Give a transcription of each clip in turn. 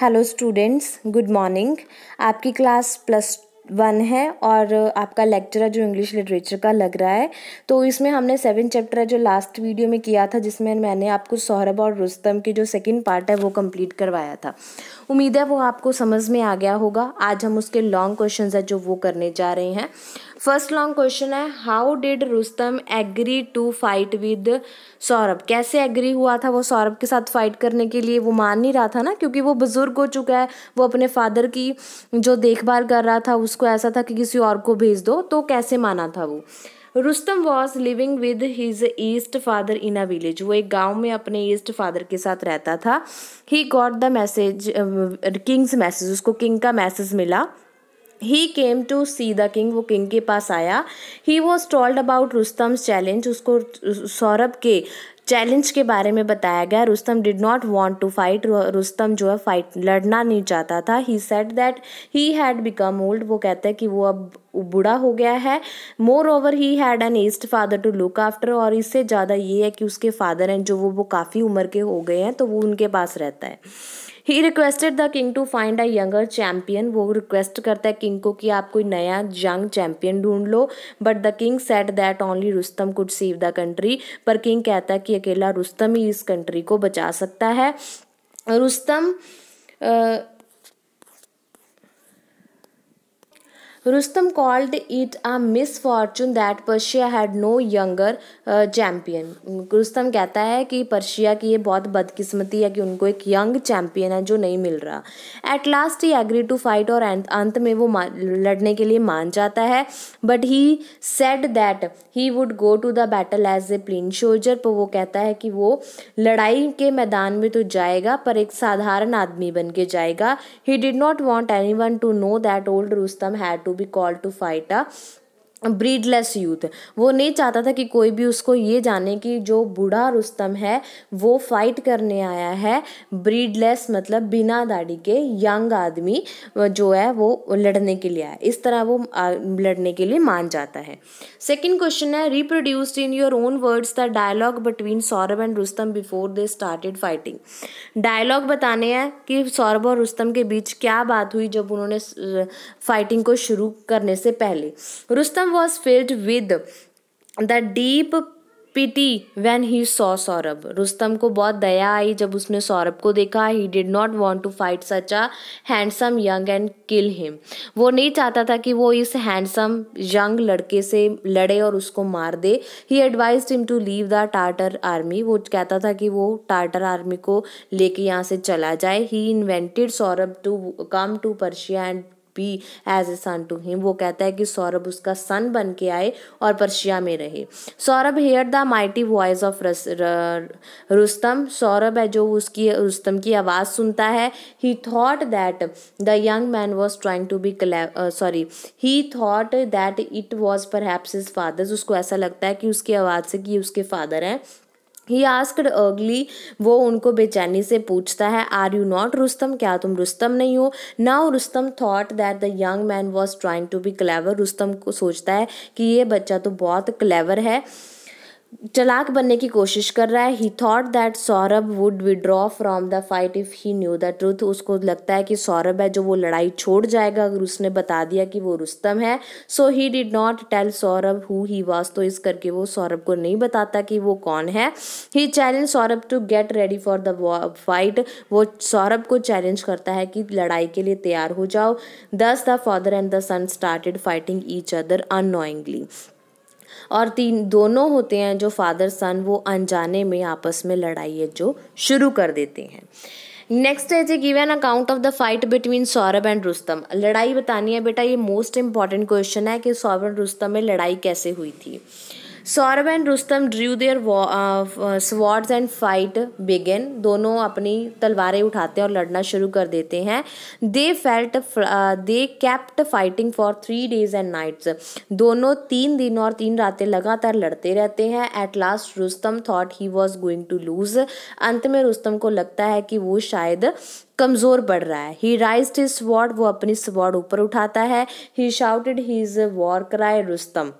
Hello students good morning आपकी class plus one है और आपका लेक्चर है जो इंग्लिश लिटरेचर का लग रहा है तो इसमें हमने सेवन चैप्टर है जो लास्ट वीडियो में किया था जिसमें मैंने आपको सौरभ और रुस्तम की जो सेकंड पार्ट है वो कंप्लीट करवाया था उम्मीद है वो आपको समझ में आ गया होगा आज हम उसके लॉन्ग क्वेश्चन है जो वो करने जा रहे हैं फर्स्ट लॉन्ग क्वेश्चन है how did Rustam agree to fight with Saurabh कैसे एग्री हुआ था वो सौरभ के साथ फाइट करने के लिए वो मान नहीं रहा था ना क्योंकि वो बुजुर्ग हो चुका है वो अपने फादर की जो देखभाल कर रहा था उसको ऐसा था कि किसी और को भेज दो तो कैसे माना था वो Rustam was living with his east father in a village वो एक गांव में अपने ईस्ट फादर के साथ रहता था he got the message king's message उसको किंग का मैसेज मिला he came to see the king वो किंग के पास आया he was told about Rustam's challenge उसको सौरभ के चैलेंज के बारे में बताया गया Rustam did not want to fight Rustam जो है फाइट लड़ना नहीं चाहता था he said that he had become old वो कहता है कि वो अब बूढ़ा हो गया है moreover he had an east father to look after और इससे ज़्यादा ये है कि उसके फादर हैं जो वो वो काफ़ी उम्र के हो गए हैं तो वो उनके पास रहता है he requested the king to find a younger champion वो रिक्वेस्ट करता है किंग को कि आप कोई नया यंग चैम्पियन ढूंढ लो but the king said that only Rustam could save the country पर किंग कहता है कि अकेला रुस्तम ही इस कंट्री को बचा सकता है रुस्तम आ, Rustam called it a misfortune that Persia had no younger uh, champion. Rustam कहता है कि पर्शिया की ये बहुत बदकिस्मती है कि उनको एक यंग चैम्पियन है जो नहीं मिल रहा at last he agree to fight और अंत में वो लड़ने के लिए मान जाता है but he said that he would go to the battle as a plain soldier. पर वो कहता है कि वो लड़ाई के मैदान में तो जाएगा पर एक साधारण आदमी बन के जाएगा he did not want anyone to know that old Rustam to to be called to fight a beardless youth वो नहीं चाहता था कि कोई भी उसको ये जाने कि जो बूढ़ा रुस्तम है वो फाइट करने आया है ब्रीडलेस मतलब बिना दाढ़ी के यंग आदमी जो है वो लड़ने के लिए आया इस तरह वो लड़ने के लिए मान जाता है सेकंड क्वेश्चन है reproduced in your own words the dialogue between Saurabh and Rustam before they started fighting dialogue बताने हैं कि सौरभ और रुस्तम के बीच क्या बात हुई जब उन्होंने फाइटिंग को शुरू करने से पहले Rustam was filled with the deep pity when he saw Saurabh Rustam को बहुत दया आई जब उसने सौरभ को देखा he did not want to fight such a handsome young and kill him वो नहीं चाहता था कि वो इस हैंडसम यंग लड़के से लड़े और उसको मार दे he advise him to leave the Tartar army वो कहता था कि वो टार्टर आर्मी को लेके यहाँ से चला जाए he invited Saurabh to come to Persia and be as a son to him वो कहता है कि सौरभ उसका सन बन के आए और पर्शिया में रहे Saurabh hear the mighty voice of Rustam Saurabh है जो उसकी रुस्तम की आवाज़ सुनता है he thought that the young man was trying to be sorry he thought that it was perhaps his father's उसको ऐसा लगता है कि उसकी आवाज़ से कि उसके फादर हैं ही आस्कड अर्गली वो उनको बेचैनी से पूछता है आर यू नॉट रुस्तम क्या तुम रुस्तम नहीं हो now Rustum thought that the young man was trying to be clever Rustum को सोचता है कि ये बच्चा तो बहुत क्लेवर है चलाक बनने की कोशिश कर रहा है he thought that Sohrab would withdraw from the fight if he knew the truth उसको लगता है कि सौरभ है जो वो लड़ाई छोड़ जाएगा अगर उसने बता दिया कि वो रुस्तम है so he did not tell Sohrab who he was तो इस करके वो सौरभ को नहीं बताता कि वो कौन है he challenge Sohrab to get ready for the fight वो सौरभ को चैलेंज करता है कि लड़ाई के लिए तैयार हो जाओ thus the father and the son started fighting each other annoyingly और तीन दोनों होते हैं जो फादर सन वो अनजाने में आपस में लड़ाई जो शुरू कर देते हैं नेक्स्ट है जी give an account of the fight between Saurabh and Rustum लड़ाई बतानी है बेटा ये मोस्ट इंपॉर्टेंट क्वेश्चन है कि सौरभ एंड रुस्तम में लड़ाई कैसे हुई थी Sohrab and Rustum drew their swords and fight begin दोनों अपनी तलवारें उठाते हैं और लड़ना शुरू कर देते हैं they felt they kept fighting for three days and nights दोनों तीन दिन और तीन रातें लगातार लड़ते रहते हैं at last Rustum thought he was going to lose अंत में रुस्तम को लगता है कि वो शायद कमज़ोर पड़ रहा है ही राइज हिज स्वॉर्ड वो अपनी स्वॉर्ड ऊपर उठाता है he shouted he is war cry Rustum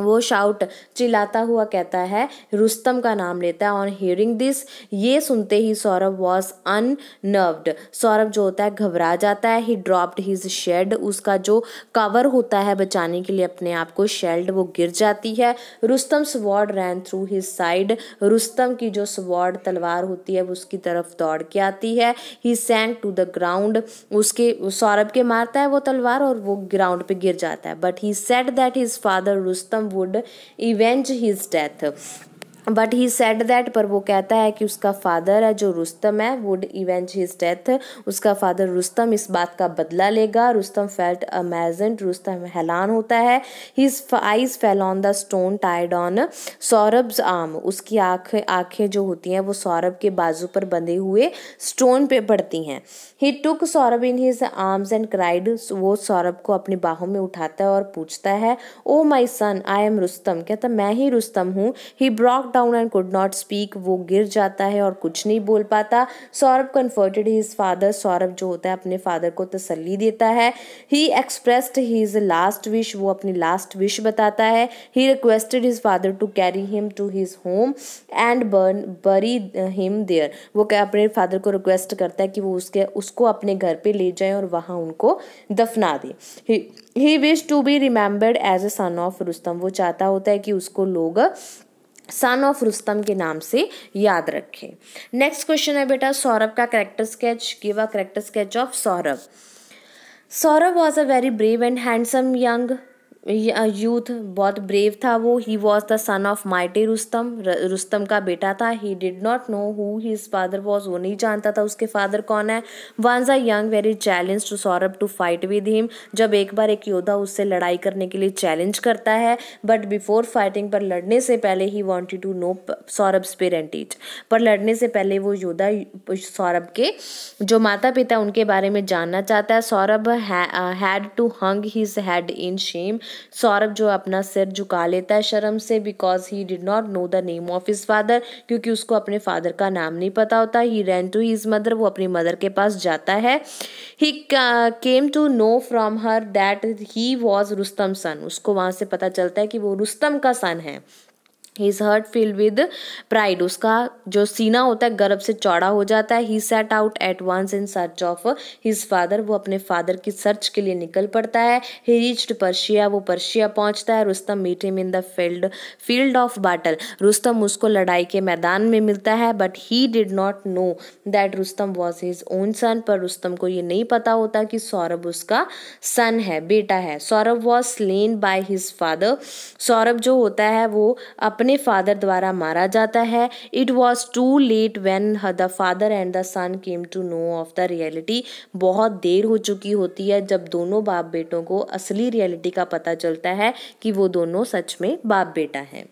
वो शाउट चिल्लाता हुआ कहता है रुस्तम का नाम लेता है ऑन हियरिंग दिस ये सुनते ही सौरभ वॉज अननर्व्ड सौरभ जो होता है घबरा जाता है ही ड्रॉप्ड हिज शेड उसका जो कवर होता है बचाने के लिए अपने आप को शेल्ड वो गिर जाती है Rustum sword ran through his side Rustum की जो स्वॉर्ड तलवार होती है वो उसकी तरफ दौड़ के आती है ही सेंक टू द ग्राउंड उसके सौरभ के मारता है वो तलवार और वो ग्राउंड पे गिर जाता है but he said that his father Rustum would avenge his death. But he said that पर वो कहता है कि उसका फादर है जो रुस्तम है वुड इवेंज हिज डेथ उसका फादर रुस्तम इस बात का बदला लेगा रुस्तम फेल्ट अमेजेंट रुस्तम हैलान होता है his eyes fell on the stone tied on Sohrab arm उसकी आँख आँखें जो होती हैं वो सौरभ के बाजू पर बंधे हुए स्टोन पे पड़ती हैं he took Sohrab in his arms and cried वो सौरभ को अपनी बाहों में उठाता है और पूछता है ओ माई सन आई एम रुस्तम कहता मैं ही रुस्तम हूँ he broke down and could not speak वो गिर जाता है और कुछ नहीं बोल पाता Sohrab comforted his father Sohrab जो होता है अपने फादर को तसली देता है he expressed his last wish वो अपनी लास्ट विश बताता है he requested his father to carry him to his home and burn bury him there वो क्या अपने फादर को रिक्वेस्ट करता है कि वो उसके उसको अपने घर पे ले जाए और वहाँ उनको दफना दे he wish to be remembered as a son of Rustum वो चाहता होता है कि उसको लोग सन ऑफ रुस्तम के नाम से याद रखें नेक्स्ट क्वेश्चन है बेटा सौरभ का character sketch give a character sketch of Sohrab Sohrab was a very brave and handsome young youth बहुत ब्रेव था वो he was the son of mighty Rustum Rustum का बेटा था he did not know who his father was वो नहीं जानता था उसके फादर कौन है once a young very challenge to Sohrab to fight with him जब एक बार एक योद्धा उससे लड़ाई करने के लिए चैलेंज करता है बट बिफोर फाइटिंग पर लड़ने से पहले he wanted to know Sohrab parentage पर लड़ने से पहले वो योद्धा सौरभ के जो माता पिता उनके बारे में जानना चाहता है Sohrab had to hung his head in shame Sohrab जो अपना सिर झुका लेता है शर्म से because he did not know the name of his father क्योंकि उसको अपने फादर का नाम नहीं पता होता he ran to his mother वो अपनी मदर के पास जाता है he came to know from her that he was Rustum son उसको वहाँ से पता चलता है कि वो रुस्तम का सन है his heart feel with pride उसका जो सीना होता है गर्भ से चौड़ा हो जाता है he set out at once in search of his father वो अपने फादर की सर्च के लिए निकल पड़ता है ही रीच्ड पर्शिया वो पर्शिया पहुंचता है Rustum meet him in the field field of battle Rustum उसको लड़ाई के मैदान में मिलता है but he did not know that Rustum was his own son पर रुस्तम को ये नहीं पता होता कि सौरभ उसका सन है बेटा है Sohrab was slain by his father Sohrab जो होता है वो अपने अपने फादर द्वारा मारा जाता है it was too late when the father and the son came to know of the reality बहुत देर हो चुकी होती है जब दोनों बाप बेटों को असली रियलिटी का पता चलता है कि वो दोनों सच में बाप बेटा हैं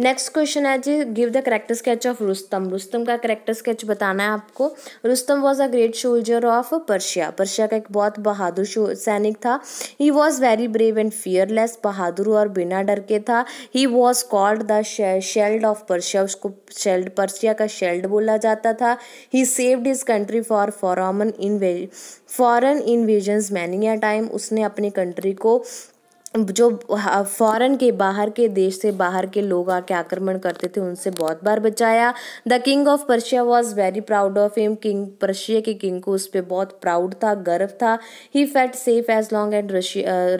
नेक्स्ट क्वेश्चन है जी give the character sketch of Rustum Rustum का करेक्टर स्केच बताना है आपको Rustum was a great soldier of Persia Persia का एक बहुत बहादुर सैनिक था he was very brave and fearless बहादुर और बिना डर के था he was called the shield of Persia उसको शेल्ड पर्शिया का शेल्ड बोला जाता था he saved his country for foreign इन्वे फॉरन इन्वेजन्स मैनी टाइम उसने अपनी कंट्री को जो फ़ॉरेन के बाहर के देश से बाहर के लोग आके आक्रमण करते थे उनसे बहुत बार बचाया the king of Persia was very proud of him king Persia के किंग को उस पर बहुत प्राउड था गर्व था he felt safe as long and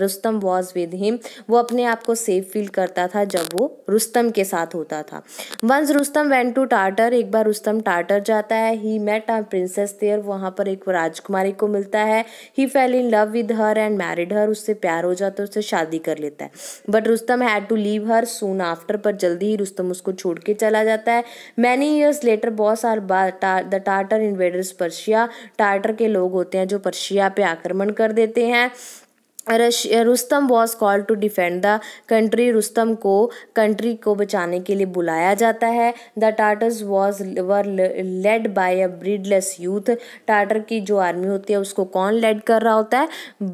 Rustum was with him वो अपने आप को सेफ फील करता था जब वो रुस्तम के साथ होता था once Rustum went to Tatar एक बार रुस्तम टाटर जाता है he met a princess there वहाँ पर एक राजकुमारी को मिलता है he fell in love with her and married her उससे प्यार हो जाता है उससे शादी शादी कर लेता है but Rustum had to leave her soon after पर जल्दी ही रुस्तम उसको छोड़ के चला जाता है मैनी ईयर्स लेटर बहुत साल बाद the Tartar invaders Persia Tartar के लोग होते हैं जो पर्शिया पे आक्रमण कर देते हैं Rustum was call to defend the country Rustum को कंट्री को बचाने के लिए बुलाया जाता है the Tatars was were led by a beardless youth Tatar की जो आर्मी होती है उसको कौन लेड कर रहा होता है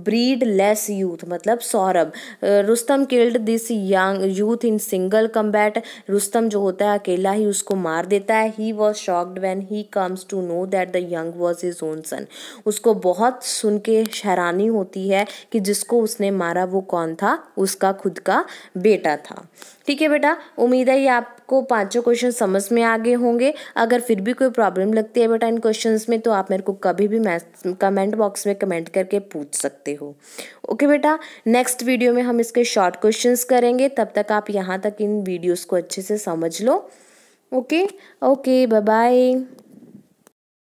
ब्रीडलेस यूथ मतलब Sohrab Rustum killed this young youth in single combat Rustum जो होता है अकेला ही उसको मार देता है he was shocked when he comes to know that the young was his own son उसको बहुत सुन के हैरानी होती है कि जिस जिसको उसने मारा वो कौन था उसका खुद का बेटा था ठीक है बेटा उम्मीद है ये आपको पांचों क्वेश्चन समझ में आ गए होंगे अगर फिर भी कोई प्रॉब्लम लगती है बेटा इन क्वेश्चन में तो आप मेरे को कभी भी कमेंट बॉक्स में कमेंट करके पूछ सकते हो ओके बेटा नेक्स्ट वीडियो में हम इसके शॉर्ट क्वेश्चन करेंगे तब तक आप यहाँ तक इन वीडियोज़ को अच्छे से समझ लो ओके ओके बाय बाय